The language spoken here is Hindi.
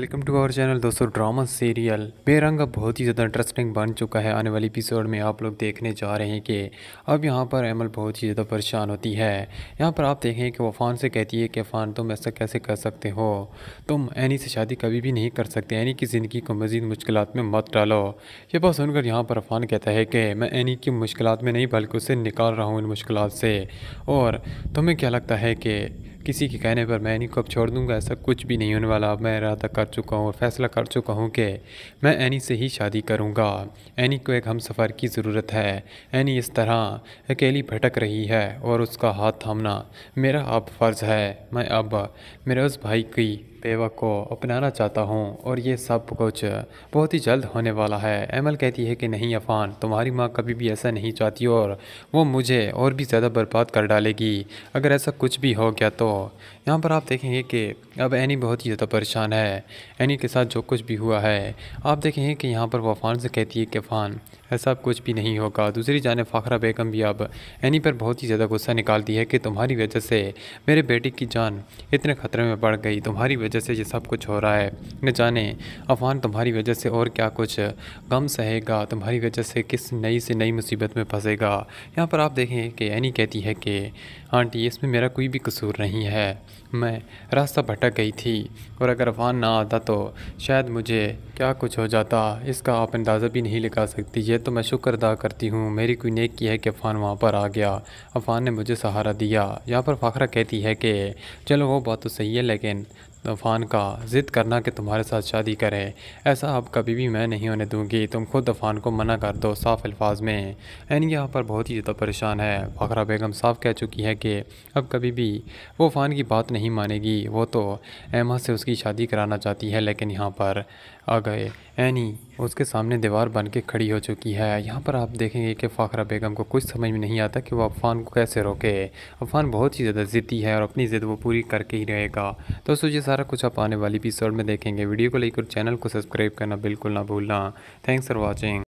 वेलकम टू आवर चैनल दोस्तों ड्रामा सीरियल बेरंग बहुत ही ज़्यादा इंटरेस्टिंग बन चुका है आने वाली एपिसोड में आप लोग देखने जा रहे हैं कि अब यहाँ पर एमल बहुत ही ज़्यादा परेशान होती है यहाँ पर आप देखें कि वफ़ान से कहती है कि अफान तुम ऐसा कैसे कर सकते हो तुम एनी से शादी कभी भी नहीं कर सकते एनी की ज़िंदगी को मज़ीद मुश्किल में मत डालो ये बात सुनकर यहाँ पर अफान कहता है कि मैं एनी की मुश्किल में नहीं बल्कि उसे निकाल रहा हूँ इन मुश्किल से और तुम्हें क्या लगता है कि किसी के कहने पर मैं एनी को अब छोड़ दूंगा ऐसा कुछ भी नहीं होने वाला अब मैं इरादा कर चुका हूँ और फैसला कर चुका हूँ कि मैं एनी से ही शादी करूँगा एनी को एक हम सफ़र की ज़रूरत है एनी इस तरह अकेली भटक रही है और उसका हाथ थामना मेरा अब फ़र्ज़ है मैं अब मेरे उस भाई की बेवक को अपनाना चाहता हूँ और ये सब कुछ बहुत ही जल्द होने वाला है एमल कहती है कि नहीं अफान तुम्हारी माँ कभी भी ऐसा नहीं चाहती और वो मुझे और भी ज़्यादा बर्बाद कर डालेगी अगर ऐसा कुछ भी हो गया तो यहाँ पर आप देखेंगे कि अब एनी बहुत ही ज़्यादा परेशान है एनी के साथ जो कुछ भी हुआ है आप देखेंगे कि यहाँ पर वो अफान से कहती है कि अफान ऐसा कुछ भी नहीं होगा दूसरी जान फ़ाखरा बेगम भी अब एनी पर बहुत ही ज़्यादा गुस्सा निकालती है कि तुम्हारी वजह से मेरे बेटे की जान इतने ख़तरे में पड़ गई तुम्हारी वजह वजह से ये सब कुछ हो रहा है न जाने अफवान तुम्हारी वजह से और क्या कुछ गम सहेगा तुम्हारी वजह से किस नई से नई मुसीबत में फंसेगा यहाँ पर आप देखें कि एनी कहती है कि आंटी इसमें मेरा कोई भी कसूर नहीं है मैं रास्ता भटक गई थी और अगर अफवान ना आता तो शायद मुझे क्या कुछ हो जाता इसका आप अंदाज़ा भी नहीं लगा सकती ये तो मैं शुक्र अदा करती हूँ मेरी कोई नेक की है कि अफ़ान वहाँ पर आ गया अफ़ान ने मुझे सहारा दिया यहाँ पर फ़ाखरा कहती है कि चलो वो बात तो सही है लेकिन तूफ़ान का ज़िद करना कि तुम्हारे साथ शादी करें ऐसा अब कभी भी मैं नहीं होने दूंगी तुम खुद तूफ़ान को मना कर दो साफ अल्फाज में एन यहाँ पर बहुत ही ज़्यादा परेशान है फ़खरा बेगम साफ कह चुकी है कि अब कभी भी वो फ़ान की बात नहीं मानेगी वो तो एमा से उसकी शादी कराना चाहती है लेकिन यहाँ पर आ गए एनी उसके सामने दीवार बन के खड़ी हो चुकी है यहाँ पर आप देखेंगे कि फ़ाखरा बेगम को कुछ समझ में नहीं आता कि वो अफान को कैसे रोके अफान बहुत ही ज़्यादा ज़िद्दी है और अपनी ज़िद वो पूरी करके ही रहेगा दोस्तों ये सारा कुछ आप आने वाली एपिसोड में देखेंगे वीडियो को लेकर चैनल को सब्सक्राइब करना बिल्कुल ना भूलना थैंक्स फॉर वॉचिंग